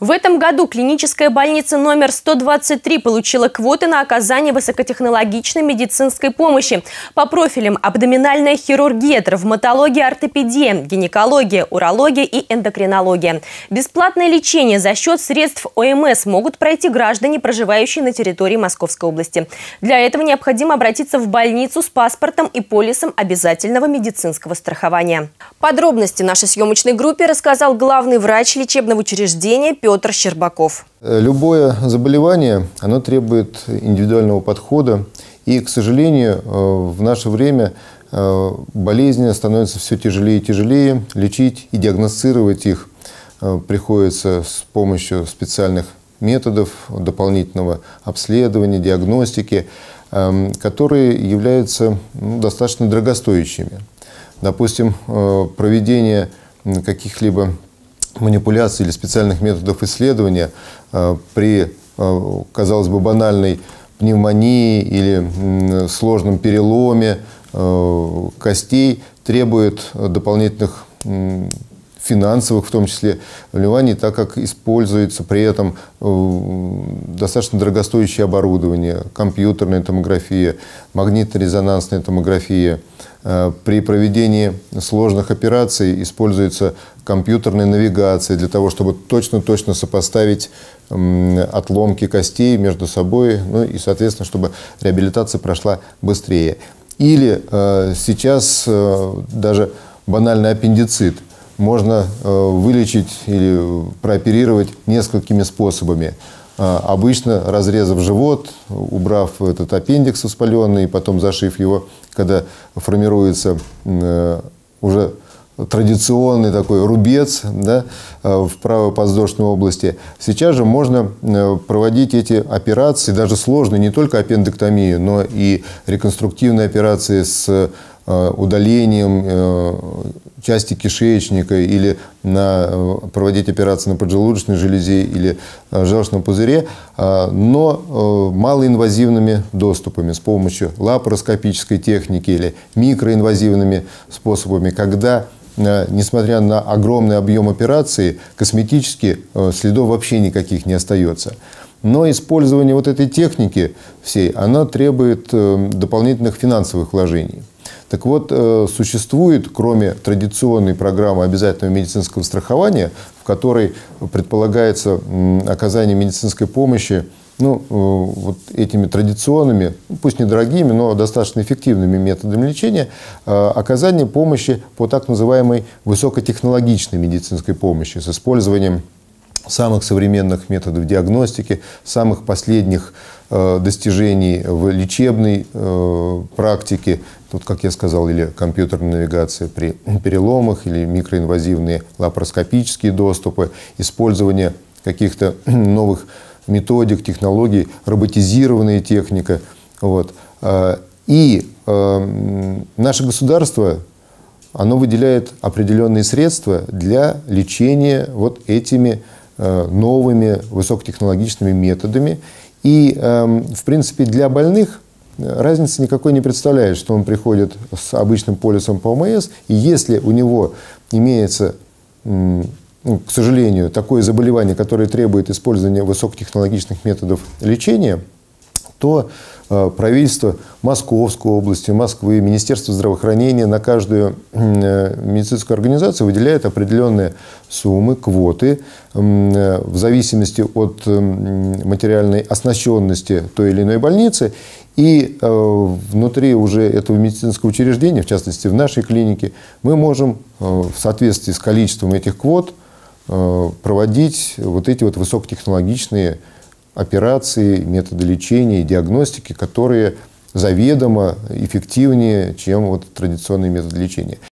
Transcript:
В этом году клиническая больница номер 123 получила квоты на оказание высокотехнологичной медицинской помощи по профилям абдоминальная хирургия, травматология, ортопедия, гинекология, урология и эндокринология. Бесплатное лечение за счет средств ОМС могут пройти граждане, проживающие на территории Московской области. Для этого необходимо обратиться в больницу с паспортом и полисом обязательного медицинского страхования. Подробности нашей съемочной группе рассказал главный врач лечебного учреждения Петр Петр Щербаков. Э, любое заболевание, оно требует индивидуального подхода. И, к сожалению, э, в наше время э, болезни становятся все тяжелее и тяжелее. Лечить и диагностировать их приходится с помощью специальных методов дополнительного обследования, диагностики, эм, которые являются ну, достаточно дорогостоящими. Допустим, проведение каких-либо манипуляций или специальных методов исследования э, при, э, казалось бы, банальной пневмонии или сложном переломе э, костей требует дополнительных финансовых в том числе вливаний, так как используется при этом достаточно дорогостоящее оборудование, компьютерная томография, магнитно-резонансная томография – Э, при проведении сложных операций используется компьютерная навигация для того, чтобы точно-точно сопоставить отломки костей между собой, ну и, соответственно, чтобы реабилитация прошла быстрее. Или э, сейчас э, даже банальный аппендицит можно вылечить или прооперировать несколькими способами обычно разрезав живот, убрав этот аппендикс воспаленный, потом зашив его когда формируется э, уже традиционный такой рубец да, э, в правопоздошной области. Сейчас же можно э, проводить эти операции, даже сложные, не только аппендэктомию, но и реконструктивные операции с удалением части кишечника или на, э, проводить операции на поджелудочной железе или э, желчном пузыре, а, но э, малоинвазивными доступами с помощью лапароскопической техники или микроинвазивными способами, когда несмотря на огромный объем операции, косметически следов вообще никаких не остается. Но использование вот этой техники всей, она требует дополнительных финансовых вложений. Так вот, э, существует, кроме традиционной программы обязательного медицинского страхования, в которой предполагается оказание медицинской помощи ну, э, вот этими традиционными, ну, пусть недорогими, но достаточно эффективными методами лечения, э, оказание помощи по так называемой высокотехнологичной медицинской помощи с использованием самых современных методов диагностики, самых последних э, достижений в лечебной э, практике, тут, как я сказал, или компьютерная навигация при переломах, или микроинвазивные лапароскопические доступы, использование каких-то новых методик, технологий, роботизированная техника. Вот. Э, и наше государство, оно выделяет определенные средства для лечения вот этими Э, новыми высокотехнологичными методами. И, эм, в принципе, для больных э, разницы никакой не представляет, что он приходит с обычным полисом по ОМС, и если у него имеется, ну, к сожалению, такое заболевание, которое требует использования высокотехнологичных методов лечения – то э, правительство Московской области, Москвы, Министерство здравоохранения на каждую э, медицинскую организацию выделяет определенные суммы, квоты э, в зависимости от материальной оснащенности той или иной больницы. И внутри уже этого медицинского учреждения, в частности в нашей клинике, мы можем в соответствии с количеством этих квот проводить вот эти вот высокотехнологичные операции, методы лечения и диагностики, которые заведомо эффективнее, чем вот традиционные методы лечения.